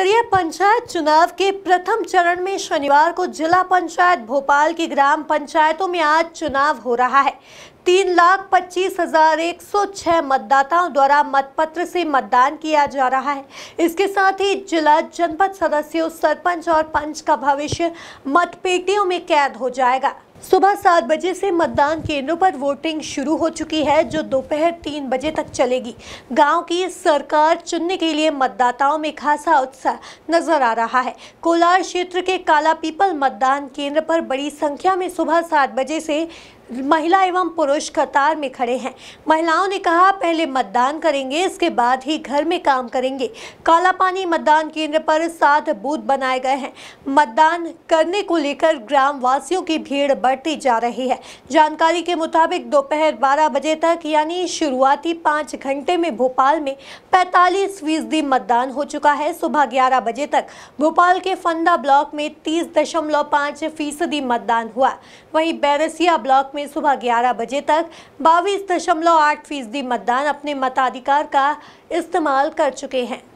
स्तरीय पंचायत चुनाव के प्रथम चरण में शनिवार को जिला पंचायत भोपाल की ग्राम पंचायतों में आज चुनाव हो रहा है तीन लाख पच्चीस हजार एक सौ छह मतदाताओं द्वारा मतपत्र से मतदान किया जा रहा है इसके साथ ही जिला जनपद सदस्यों सरपंच और पंच का भविष्य मतपेटियों में कैद हो जाएगा सुबह सात बजे से मतदान केंद्रों पर वोटिंग शुरू हो चुकी है जो दोपहर तीन बजे तक चलेगी गांव की सरकार चुनने के लिए मतदाताओं में खासा उत्साह नजर आ रहा है कोलार क्षेत्र के काला पीपल मतदान केंद्र पर बड़ी संख्या में सुबह सात बजे से महिला एवं पुरुष कतार में खड़े हैं महिलाओं ने कहा पहले मतदान करेंगे इसके बाद ही घर में काम करेंगे कालापानी मतदान केंद्र पर सात बूथ बनाए गए हैं मतदान करने को लेकर ग्राम वासियों की भीड़ बढ़ती जा रही है जानकारी के मुताबिक दोपहर बारह बजे तक यानी शुरुआती पाँच घंटे में भोपाल में पैंतालीस फीसदी मतदान हो चुका है सुबह ग्यारह बजे तक भोपाल के फंदा ब्लॉक में तीस दशमलव पाँच फीसदी मतदान हुआ वहीं बैरसिया ब्लॉक में में सुबह 11 बजे तक बावीस दशमलव आठ फीसदी मतदान अपने मताधिकार का इस्तेमाल कर चुके हैं